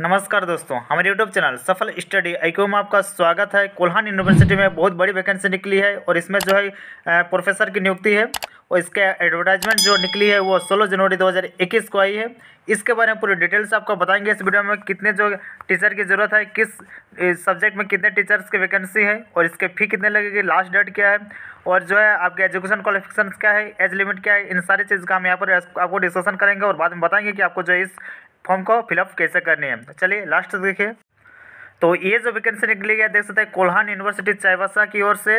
नमस्कार दोस्तों हमारे YouTube channel Safal study IQ में आपका स्वागत है कोल्हान यूनिवर्सिटी में बहुत बड़ी वैकेंसी निकली है और इसमें जो है प्रोफेसर की नियुक्ति है और इसके एडवर्टाइजमेंट जो निकली है वो 16 जनवरी 2021 को आई है इसके बारे में पूरी डिटेल्स आपको बताएंगे इस वीडियो में कितने जो टीचर की ज़रूरत है किस सब्जेक्ट में कितने टीचर्स की वैकेंसी है और इसके फी कितने लगेगी लास्ट डेट क्या है और जो है आपके एजुकेशन क्वालिफिकेशन क्या है एज लिमिट क्या है इन सारी चीज़ का हम यहाँ पर आपको डिस्कशन करेंगे और बाद में बताएंगे कि आपको जो इस फॉर्म को फिलअप कैसे करनी है तो चलिए लास्ट देखिए तो ये जो वैकेंसी निकली है देख सकते हैं कोल्हान यूनिवर्सिटी चाईबासा की ओर से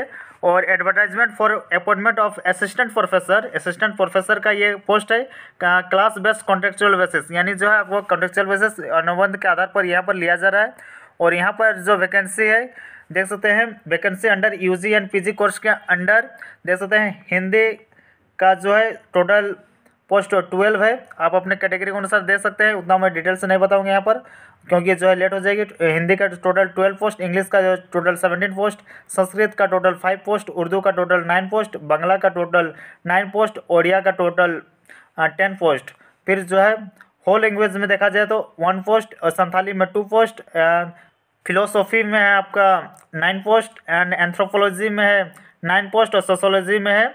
और advertisement for appointment of assistant professor assistant professor का ये पोस्ट है क्लास बेस्ड कॉन्ट्रेक्चुअल बेसिस यानी जो है वो कॉन्ट्रेक्चुअल बेसिस अनुबंध के आधार पर यहाँ पर लिया जा रहा है और यहाँ पर जो वैकेंसी है देख सकते हैं vacancy under U and P course के अंडर देख सकते हैं हिंदी का जो है टोटल पोस्ट ट्वेल्व है आप अपने कैटेगरी के अनुसार दे सकते हैं उतना मैं डिटेल से नहीं बताऊंगा यहाँ पर क्योंकि जो है लेट हो जाएगी तो हिंदी का टोटल ट्वेल्व पोस्ट इंग्लिश का जो टोटल सेवनटीन पोस्ट संस्कृत का टोटल फाइव पोस्ट उर्दू का टोटल नाइन पोस्ट बंगला का टोटल नाइन पोस्ट ओडिया का टोटल टेन पोस्ट फिर जो है होल लैंग्वेज में देखा जाए तो वन पोस्ट और संथाली में टू पोस्ट फिलोसॉफी में है आपका नाइन पोस्ट एंड एंथ्रोपोलॉजी में है नाइन पोस्ट और सोशोलॉजी में है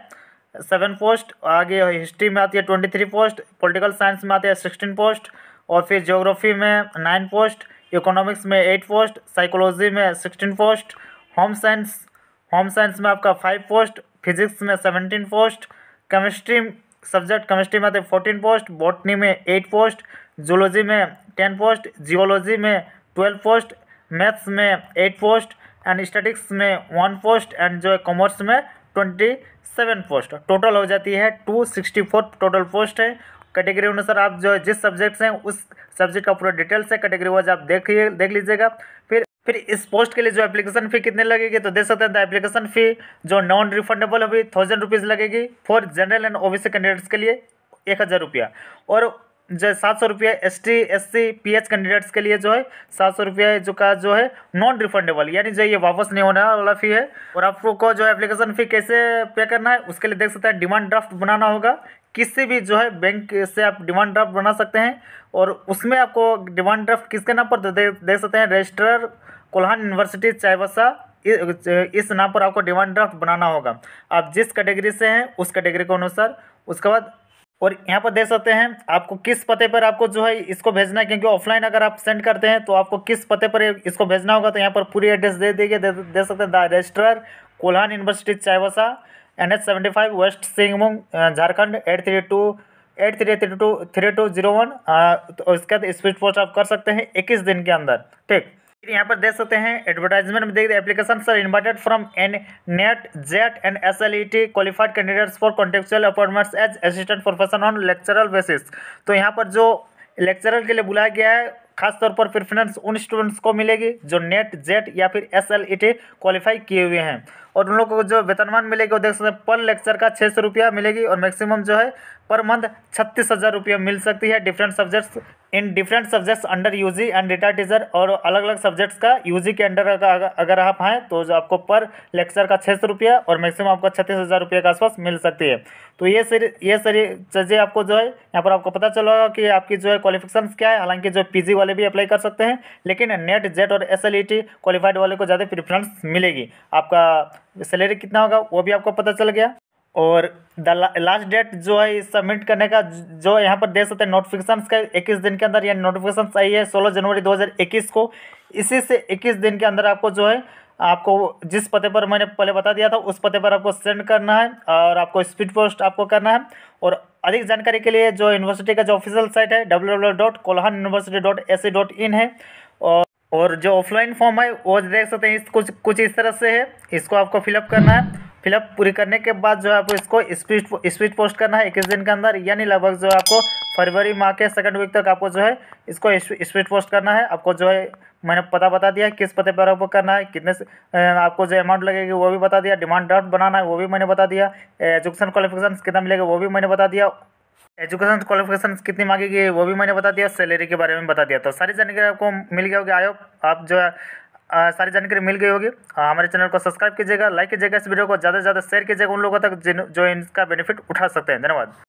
सेवन पोस्ट आगे हिस्ट्री में आती है twenty three post political science में आती है सिक्सटीन पोस्ट और फिर जोग्राफी में नाइन पोस्ट इकोनॉमिक्स में एट पोस्ट साइकोलॉजी में sixteen post home science home science में आपका फाइव पोस्ट फिजिक्स में seventeen post chemistry subject chemistry में आते हैं फोर्टीन पोस्ट बॉटनी में एट पोस्ट जूलॉजी में टेन पोस्ट जियोलॉजी में ट्वेल्व पोस्ट मैथ्स में एट पोस्ट एंड स्टैटिक्स में वन पोस्ट एंड जो है कॉमर्स में ट्वेंटी सेवन पोस्ट टोटल हो जाती है two sixty four total post है कैटेगरी अनुसार आप जो है जिस सब्जेक्ट हैं उस सब्जेक्ट का पूरा डिटेल्स है कैटेगरी वाइज आप देखिए देख लीजिएगा फिर फिर इस पोस्ट के लिए जो एप्लीकेशन फ़ी कितने लगेगी तो देख सकते हैं एप्लीकेशन फ़ी जो नॉन रिफंडेबल होगी थाउजेंड रुपीज़ लगेगी for general and OBC candidates के लिए एक हज़ार रुपया और जो है सात सौ रुपये S T S C P H candidates के लिए जो है सात सौ रुपये जो का जो है नॉन रिफंडेबल यानी जो ये वापस नहीं होने वाला फी है और आपको जो है एप्लीकेशन फ़ी कैसे पे करना है उसके लिए देख सकते हैं डिमांड ड्राफ्ट बनाना होगा किसी भी जो है बैंक से आप डिमांड ड्राफ्ट बना सकते हैं और उसमें आपको डिमांड ड्राफ्ट किसके नाम पर देख सकते हैं रजिस्ट्रर कोल्हान यूनिवर्सिटी चाईबसा इस नाम पर आपको डिमांड ड्राफ्ट बनाना होगा आप जिस कैटेगरी से हैं उस कैटेगरी के अनुसार उसके बाद और यहाँ पर दे सकते हैं आपको किस पते पर आपको जो है इसको भेजना है क्योंकि ऑफलाइन अगर आप सेंड करते हैं तो आपको किस पते पर इसको भेजना होगा तो यहाँ पर पूरी एड्रेस दे देंगे दे, दे सकते हैं the register Kolhan university चाईवसा N H seventy five waste सिंगमुंग Jharkhand eight three to eight three three to three to zero one तो इसके बाद स्पीड पोस्ट आप कर सकते हैं इक्कीस दिन के अंदर ठीक फिर यहाँ पर देख सकते हैं एडवर्टाइजमेंट में देख application sir invited from an NET jet and S L E T qualified candidates for contractual appointments as assistant professor on lecture basis तो यहाँ पर जो लेक्चरल के लिए बुलाया गया है खासतौर पर प्रेफरेंस उन स्टूडेंट्स को मिलेगी जो नेट जेट या फिर S L E T qualify किए हुए हैं और उन लोगों को जो वेतनमान मिलेगी वो देख सकते हैं पर लेक्चर का छः सौ रुपया मिलेगी और मैक्सिमम जो है पर मंथ छत्तीस हज़ार रुपया मिल सकती है different subjects in different subjects under UG and data teacher और अलग अलग सब्जेक्ट्स का यूजी के अंडर अगर आप हैं तो जो आपको पर लेक्चर का छः सौ रुपया और मैक्सिमम आपको छत्तीस हज़ार रुपये के आसपास मिल सकती है तो ये सर ये सारी चीज़ें आपको जो है यहाँ पर आपको पता चला कि आपकी जो है क्वालिफिकेशन क्या है हालांकि जो पी वाले भी अप्लाई कर सकते हैं लेकिन नेट जेट और एस क्वालिफाइड e वाले को ज़्यादा प्रेफरेंस मिलेगी आपका सैलरी कितना होगा वो भी आपको पता चल गया और द लास्ट डेट जो है सबमिट करने का जो यहाँ पर देख सकते हैं नोटिफिकेशन का इक्कीस दिन के अंदर यानी नोटिफिकेशन आई है सोलह जनवरी 2021 को इसी से इक्कीस दिन के अंदर आपको जो है आपको जिस पते पर मैंने पहले बता दिया था उस पते पर आपको सेंड करना है और आपको स्पीड पोस्ट आपको करना है और अधिक जानकारी के लिए जो यूनिवर्सिटी का जो ऑफिशियल साइट है W W dot Kolhan university dot A C dot in है और और जो ऑफलाइन फॉर्म है वो देख सकते हैं इस कुछ कुछ इस तरह से है इसको आपको फिलअप करना है फिलअप पूरी करने के बाद जो है आपको इसको स्पीड स्पीड पोस्ट करना है इक्कीस दिन के अंदर यानी लगभग जो है आपको फरवरी माह के सेकंड वीक तक आपको जो है इसको स्पीड पोस्ट करना है आपको जो है मैंने पता बता दिया किस पते पर आपको करना है कितने आपको जो अमाउंट लगेगी वो भी बता दिया डिमांड ड्राफ्ट बनाना है वो भी मैंने बता दिया एजुकेशन क्वालिफिकेशन कितना मिलेगा वो भी मैंने बता दिया एजुकेशन क्वालिफिकेशन कितनी मांगेगी वो भी मैंने बता दिया सैलरी के बारे में बता दिया तो सारी जानकारी आपको मिल गया होगी आयो आप जो है सारी जानकारी मिल गई होगी हाँ, हमारे चैनल को सब्सक्राइब कीजिएगा लाइक कीजिएगा इस वीडियो को ज़्यादा से ज़्यादा शेयर कीजिएगा उन लोगों तक जो इनका बेनिफिट उठा सकते हैं धन्यवाद